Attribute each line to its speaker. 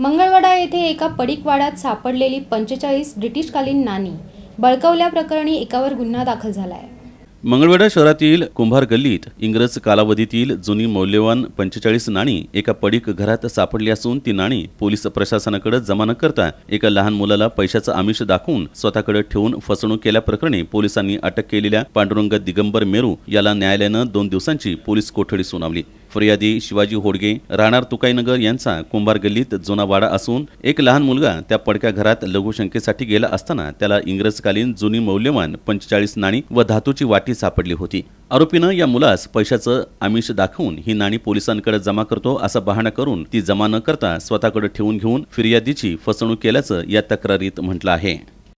Speaker 1: मंगळवाडा येथे एका पडिकवाड्यात सापडलेली पंचेचाळीस ब्रिटिशकालीन नाणी प्रकरणी एकावर गुन्हा दाखल झालाय
Speaker 2: मंगळवाडा शहरातील कुंभार गल्लीत इंग्रज कालावधीतील जुनी मौल्यवान पंचेचाळीस नाणी एका पडीक घरात सापडली असून ती नाणी पोलीस प्रशासनाकडे जमा न करता एका लहान मुलाला पैशाचं आमिष दाखवून स्वतःकडे ठेवून फसवणूक केल्याप्रकरणी पोलिसांनी अटक केलेल्या पांडुरंग दिगंबर मेरू याला न्यायालयानं दोन दिवसांची पोलीस कोठडी सुनावली फिर्यादी शिवाजी होडगे राहणार तुकाईनगर यांचा कुंभार गल्लीत जुना वाडा असून एक लहान मुलगा त्या पडक्या घरात लघुशंकेसाठी गेला असताना त्याला इंग्रजकालीन जुनी मौल्यवान पंचेचाळीस नाणी व धातूची वाटी सापडली होती आरोपीनं या मुलास पैशाचं आमिष दाखवून ही नाणी पोलिसांकडे जमा करतो असा बहाणा करून ती जमा न करता स्वतःकडे ठेवून घेऊन फिर्यादीची फसवणूक केल्याचं या तक्रारीत म्हटलं आहे